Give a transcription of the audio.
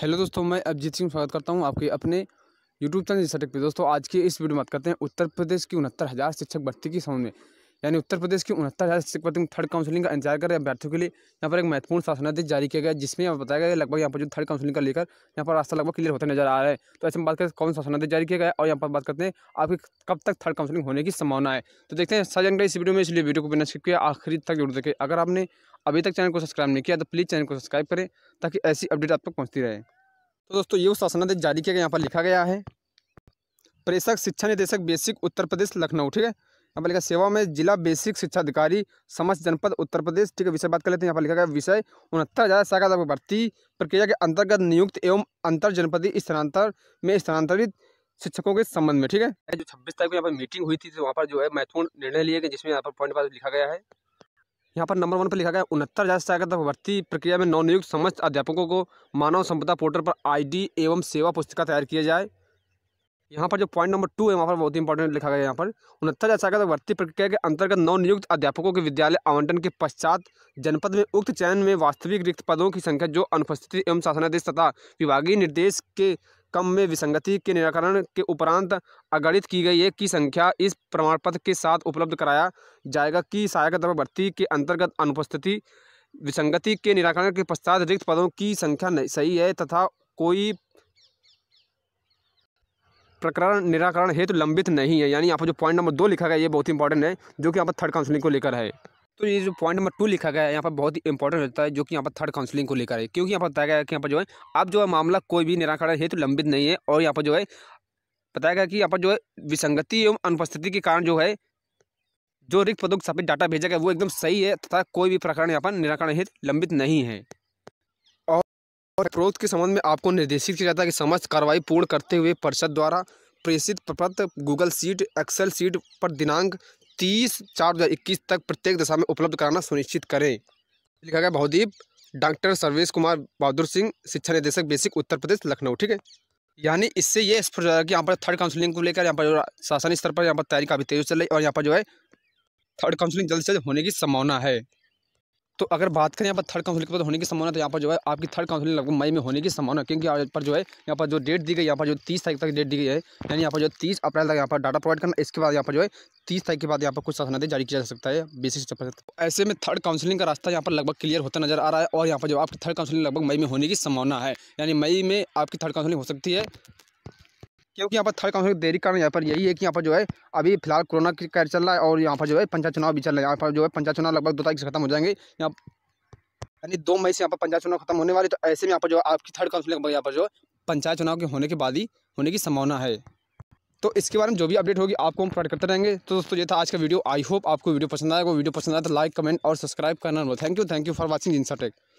hello दोस्तों मैं अभिजीत सिंह स्वागत करता हूं आपके अपने यूट्यूब चैनल सटक पे दोस्तों आज की इस वीडियो में बात करते हैं उत्तर प्रदेश की उनहत्तर हज़ार शिक्षक भर्ती की समझ में यानी उत्तर प्रदेश की उनहत्तर हज़ार शिक्षक थर्ड काउंसिलिंग का इंतजार कर रहे अभ्यर्थियों के लिए यहाँ पर एक महत्वपूर्ण शासनादेश जारी किया गया जिसमें यहाँ बताया गया लगभग यहाँ पर जो थर्ड काउंसिलिंग का लेकर यहाँ पर रास्ता लगभग क्लियर होता नजर आ रहा है तो ऐसे में बात करें कौन शासनादेश जारी किया गया और यहाँ पर बात करते हैं आपकी कब तक थर्ड काउंसिलिंग होने की संभावना है तो देखते हैं सारी जानकारी इस वीडियो में इसलिए वीडियो को बिना स्किप किया आखिरी तक जुड़ सके अगर आपने अभी तक चैनल को सब्सक्राइब नहीं किया तो प्लीज़ चैनल को सब्सक्राइब करें ताकि ऐसी अपडेट आप तक पहुँचती रहे तो दोस्तों ये शासनादेश जारी किया गया यहाँ पर लिखा गया है प्रेषक शिक्षा निदेशक बेसिक उत्तर प्रदेश लखनऊ ठीक है यहाँ पर लिखा सेवा में जिला बेसिक शिक्षा अधिकारी समस्त जनपद उत्तर प्रदेश ठीक है विषय बात कर लेते हैं यहाँ पर लिखा गया विषय उनहत्तर हज़ार शाखा भर्ती प्रक्रिया के अंतर्गत नियुक्त एवं अंतर जनपदीय स्थानांतर में स्थानांतरित शिक्षकों के संबंध में ठीक है जो छब्बीस तारीख को यहाँ पर मीटिंग हुई थी तो वहाँ पर जो है महत्वपूर्ण निर्णय लिए गए जिसमें यहाँ पर पॉइंट बात लिखा गया है यहाँ पर नंबर वन पर लिखा गया उनहत्तर हज़ार सहायता भर्ती प्रक्रिया में नवनियुक्त समस्त अध्यापकों को मानव संपदा पोर्टल पर आई एवं सेवा पुस्तिका तैयार किया जाए यहाँ पर जो पॉइंट नंबर टू है वहाँ पर बहुत ही इंपॉर्टेंट लिखा गया यहाँ पर उनहत्तर अचागत भर्ती प्रक्रिया के अंतर्गत नवनियुक्त अध्यापकों के विद्यालय आवंटन के पश्चात जनपद में उक्त चयन में वास्तविक रिक्त पदों की संख्या जो अनुपस्थिति एवं शासनादेश तथा विभागीय निर्देश के कम में विसंगति के निराकरण के उपरांत अगणित की गई है की संख्या इस प्रमाण पत्र के साथ उपलब्ध कराया जाएगा कि सहायक अध्यापक भर्ती के अंतर्गत अनुपस्थिति विसंगति के निराकरण के पश्चात रिक्त पदों की संख्या सही है तथा कोई प्रकरण निराकरण हेतु तो लंबित नहीं है यानी यहाँ पर जो पॉइंट नंबर दो लिखा गया ये बहुत इंपॉर्टेंट है जो कि यहाँ पर थर्ड काउंसलिंग को लेकर है तो ये जो पॉइंट नंबर टू लिखा गया है यहाँ पर बहुत ही इंपॉर्टेंट होता है जो कि यहाँ पर थर्ड काउंसलिंग को लेकर है क्योंकि यहाँ पर बताया गया कि यहाँ पर जो है अब जो है मामला कोई भी निराकरण हेतु तो लंबित नहीं है और यहाँ पर जो है बताया गया कि यहाँ पर जो है विसंगति एवं अनुपस्थिति के कारण जो है जो रिक्त पदों के सापेक्ष डाटा भेजा गया वो एकदम सही है तथा कोई भी प्रकरण यहाँ पर निराकरण हेतु लंबित नहीं है और क्रोध के संबंध में आपको निर्देशित किया जाता है कि समस्त कार्रवाई पूर्ण करते हुए परिषद द्वारा प्रेषित प्रपत्र गूगल सीट एक्सेल सीट पर दिनांक तीस चार दो हज़ार इक्कीस तक प्रत्येक दशा में उपलब्ध कराना सुनिश्चित करें लिखा गया बहुदीप डॉक्टर सर्वेश कुमार बहादुर सिंह शिक्षा निदेशक बेसिक उत्तर प्रदेश लखनऊ ठीक है यानी इससे ये स्पष्ट हो जाएगा कि यहाँ पर थर्ड काउंसिलिंग को लेकर यहाँ पर जो शासन स्तर पर यहाँ पर तैयारी काफ़ी तेज चल रही है और यहाँ पर जो है थर्ड काउंसिलिंग जल्द से जल्द होने की संभावना है तो अगर बात करें यहाँ पर थर्ड काउंसिल के होने की संभावना तो यहाँ पर जो है आपकी थर्ड काउंसिल लगभग मई में होने की संभावना क्योंकि यहाँ पर जो है यहाँ पर जो डेट दी गई यहाँ पर जो तीस तारीख तक डेट दी गई है यानी यहाँ पर जो तीस अप्रैल तक यहाँ पर डाटा प्रोवाइड करना इसके बाद यहाँ पर जो है तीस तारीख के बाद यहाँ पर कुछ शासनादेश जारी किया जा सकता है बेसिस ऐसे में थर्ड काउंसिलिंग का रास्ता यहाँ पर लगभग क्लियर होता नजर आ रहा है और यहाँ पर जो आपकी थर्ड काउंसिलिंग लगभग मई में होने की संभावना है यानी मई में आपकी थर्ड काउंसिलिंग हो सकती है क्योंकि यहाँ पर थर्ड काउंसिल की देरी कारण यहाँ पर यही है कि यहाँ पर जो है अभी फिलहाल कोरोना की कैर चल रहा है और यहाँ पर जो है पंचायत चुनाव भी चल रहा है यहाँ पर जो है पंचायत चुनाव लगभग दो तारीख से खत्म हो जाएंगे यहाँ यानी दो मई से यहाँ पर पंचायत चुनाव खत्म होने वाले तो ऐसे में यहाँ पर जो आपकी थर्ड काउंसिल लगभग यहाँ पर जो पंचायत चुनाव के होने के बाद ही होने की संभावना है तो इसके बारे में जो भी अपडेट होगी आपको हम प्रोवाइड करते रहेंगे तो दोस्तों ये था आज का वीडियो आई होप आपको वीडियो पसंद आएगा वीडियो पसंद आया तो लाइक कमेंट और सब्सक्राइब करना thank you thank you for watching इंसाटेक